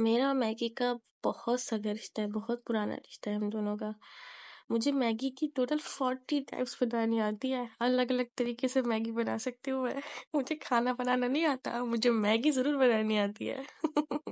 मेरा मैगी का बहुत सगा रिश्ता है बहुत पुराना रिश्ता है हम दोनों का मुझे मैगी की टोटल फोर्टी टाइप्स बनानी आती है अलग अलग तरीके से मैगी बना सकती हूँ मैं मुझे खाना बनाना नहीं आता मुझे मैगी ज़रूर बनानी आती है